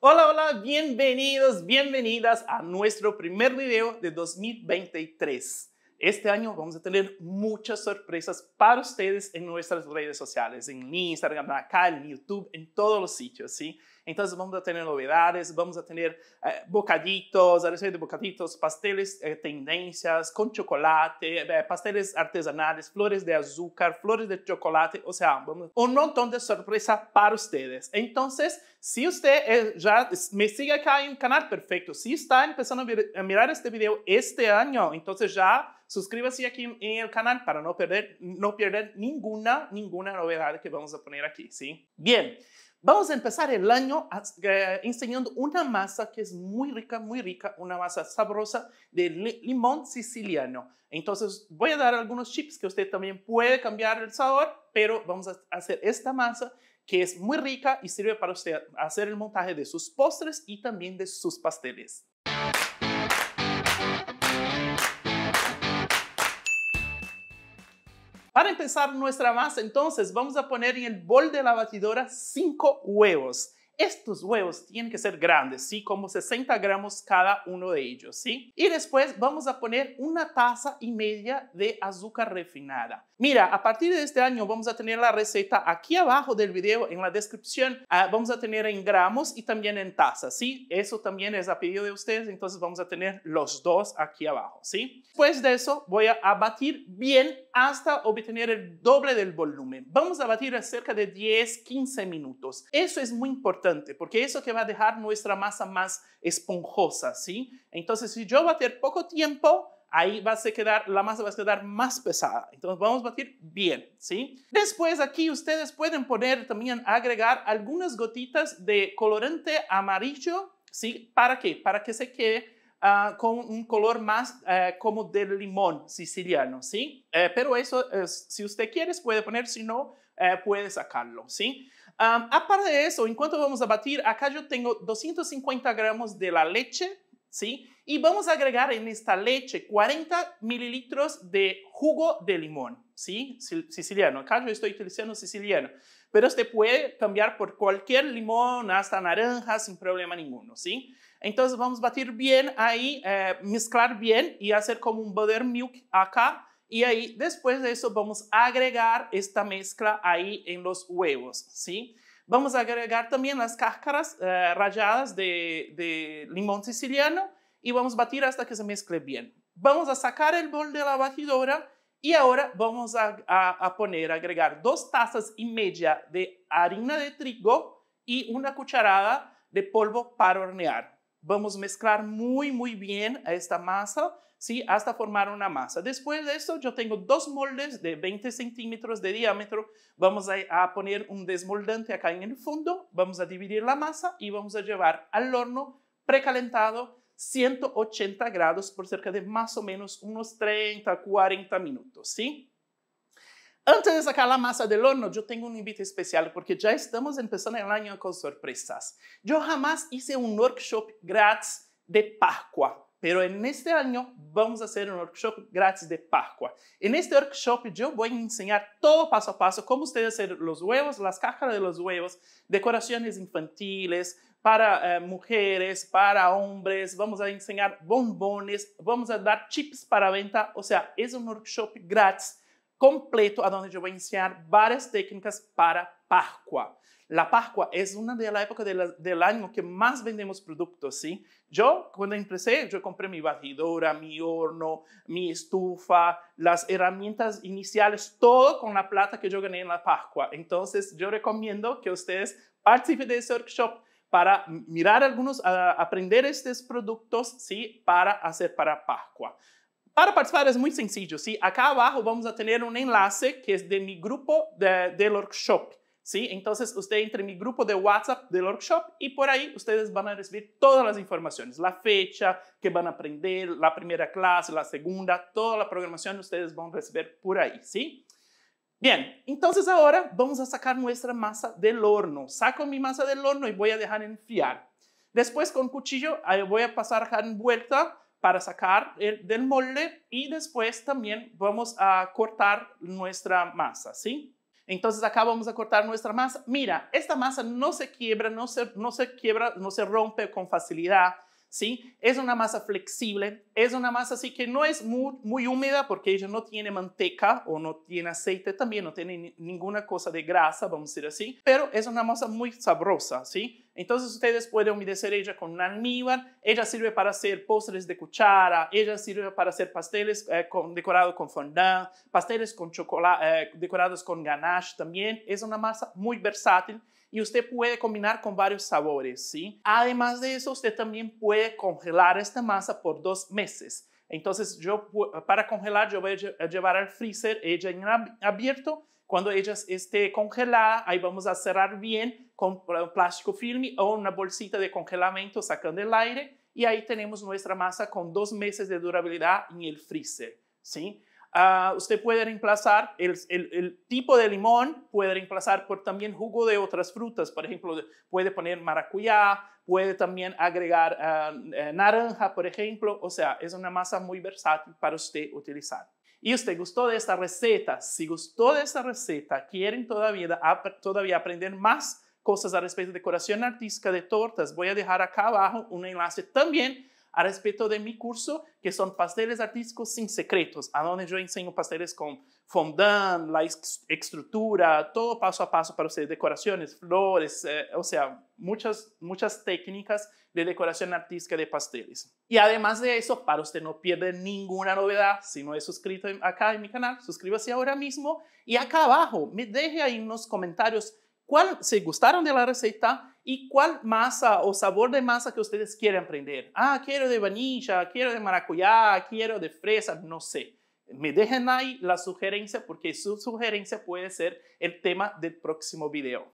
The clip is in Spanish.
Hola, hola, bienvenidos, bienvenidas a nuestro primer video de 2023. Este año vamos a tener muchas sorpresas para ustedes en nuestras redes sociales, en Instagram, acá, en YouTube, en todos los sitios, ¿sí? Entonces vamos a tener novedades, vamos a tener eh, bocaditos, recetas de bocaditos, pasteles eh, tendencias con chocolate, eh, pasteles artesanales, flores de azúcar, flores de chocolate, o sea, un montón de sorpresa para ustedes. Entonces, si usted ya me sigue acá en un canal, perfecto. Si está empezando a mirar este video este año, entonces ya Suscríbase aquí en el canal para no perder, no perder ninguna, ninguna novedad que vamos a poner aquí, ¿sí? Bien. Vamos a empezar el año eh, enseñando una masa que es muy rica, muy rica, una masa sabrosa de limón siciliano. Entonces voy a dar algunos chips que usted también puede cambiar el sabor, pero vamos a hacer esta masa que es muy rica y sirve para usted hacer el montaje de sus postres y también de sus pasteles. Para empezar nuestra masa, entonces vamos a poner en el bol de la batidora cinco huevos. Estos huevos tienen que ser grandes, ¿sí? Como 60 gramos cada uno de ellos, ¿sí? Y después vamos a poner una taza y media de azúcar refinada. Mira, a partir de este año vamos a tener la receta aquí abajo del video, en la descripción, ah, vamos a tener en gramos y también en tazas, ¿sí? Eso también es a pedido de ustedes, entonces vamos a tener los dos aquí abajo, ¿sí? Después de eso voy a batir bien hasta obtener el doble del volumen. Vamos a batir cerca de 10, 15 minutos. Eso es muy importante porque eso que va a dejar nuestra masa más esponjosa, ¿sí? Entonces, si yo bater poco tiempo, ahí va a quedar, la masa va a quedar más pesada. Entonces vamos a batir bien, ¿sí? Después aquí ustedes pueden poner también, agregar algunas gotitas de colorante amarillo, ¿sí? ¿Para qué? Para que se quede ah, con un color más eh, como del limón siciliano, ¿sí? Eh, pero eso, si usted quiere, puede poner, si no, eh, puede sacarlo, ¿sí? aparte de eso, en cuanto vamos a batir, acá yo tengo 250 gramos de la leche, ¿sí? Y vamos a agregar en esta leche 40 mililitros de jugo de limón, ¿sí? Siciliano, acá yo estoy utilizando siciliano, pero usted puede cambiar por cualquier limón, hasta naranja, sin problema ninguno, ¿sí? Entonces vamos a batir bien ahí, eh, mezclar bien y hacer como un buttermilk acá, y ahí, después de eso, vamos a agregar esta mezcla ahí en los huevos, ¿sí? Vamos a agregar también las cáscaras rayadas eh, ralladas de, limón siciliano y vamos a batir hasta que se mezcle bien. Vamos a sacar el bol de la batidora y ahora vamos a, a, poner, agregar dos tazas y media de harina de trigo y una cucharada de polvo para hornear. Vamos a mezclar muy, muy bien esta masa, ¿sí? Hasta formar una masa. Después de esto, yo tengo dos moldes de 20 centímetros de diámetro. Vamos a, poner un desmoldante acá en el fondo. Vamos a dividir la masa y vamos a llevar al horno precalentado 180 grados por cerca de más o menos unos 30, 40 minutos, ¿sí? Antes de sacar la masa del horno, yo tengo un invito especial porque ya estamos empezando el año con sorpresas. Yo jamás hice un workshop gratis de Pascua, pero en este año vamos a hacer un workshop gratis de Pascua. En este workshop yo voy a enseñar todo paso a paso, cómo ustedes hacer los huevos, las cajas de los huevos, decoraciones infantiles, para eh, mujeres, para hombres, vamos a enseñar bombones, vamos a dar chips para venta, o sea, es un workshop gratis completo donde yo voy a enseñar varias técnicas para Pascua. La Pascua es una de las épocas del año que más vendemos productos, ¿sí? Yo, cuando empecé, yo compré mi batidora, mi horno, mi estufa, las herramientas iniciales, todo con la plata que yo gané en la Pascua. Entonces, yo recomiendo que ustedes participen de ese workshop para mirar algunos, aprender estos productos, ¿sí? Para hacer para Pascua. Para participar es muy sencillo, ¿sí? Acá abajo vamos a tener un enlace que es de mi grupo de, del workshop, ¿sí? Entonces usted entre mi grupo de WhatsApp del workshop y por ahí ustedes van a recibir todas las informaciones, la fecha que van a aprender, la primera clase, la segunda, toda la programación ustedes van a recibir por ahí, ¿sí? Bien, entonces ahora vamos a sacar nuestra masa del horno. Saco mi masa del horno y voy a dejar enfriar. Después con cuchillo voy a pasar en vuelta para sacar el, del molde y después también vamos a cortar nuestra masa, ¿sí? Entonces acá vamos a cortar nuestra masa. Mira, esta masa no se quiebra, no se, no se quiebra, no se rompe con facilidad, ¿sí? Es una masa flexible, es una masa así que no es muy, muy húmeda porque ella no tiene manteca o no tiene aceite también, no tiene ninguna cosa de grasa, vamos a decir así, pero es una masa muy sabrosa, ¿sí? Entonces ustedes pueden humedecer ella con un almíbar, ella sirve para hacer postres de cuchara, ella sirve para hacer pasteles eh, decorados con fondant, pasteles con chocolate, eh, decorados con ganache también. Es una masa muy versátil y usted puede combinar con varios sabores, Además de eso, usted también puede congelar esta masa por dos meses. Então, para congelar eu vou levar llevar freezer ele en abierto. Cuando ella esté congelada, aí vamos a cerrar bem com plástico firme ou uma bolsita de congelamento, sacando o aire e aí temos nossa massa com dois meses de durabilidade em el freezer, ¿sí? Ah, usted puede reemplazar el, tipo de limón, puede reemplazar por también jugo de otras frutas. Por ejemplo, puede poner maracuyá, puede también agregar ah, eh, naranja, por ejemplo. O sea, es una masa muy versátil para usted utilizar. Y usted gustó de esta receta. Si gustó de esta receta, quieren todavía, todavía aprender más cosas al respecto de decoración artística de tortas, voy a dejar acá abajo un enlace también a respecto de mi curso, que son pasteles artísticos sin secretos, a donde yo enseño pasteles con fondant, la estructura, todo paso a paso para ustedes, decoraciones, flores, eh, o sea, muchas, muchas técnicas de decoración artística de pasteles. Y además de eso, para usted no pierde ninguna novedad, si no es suscrito acá en mi canal, suscríbase ahora mismo y acá abajo me deje ahí unos comentarios cuál se gustaron de la receta y cuál masa o sabor de masa que ustedes quieren aprender. Ah, quiero de vainilla, quiero de maracuyá, quiero de fresa, no sé. Me dejen ahí la sugerencia porque su sugerencia puede ser el tema del próximo video.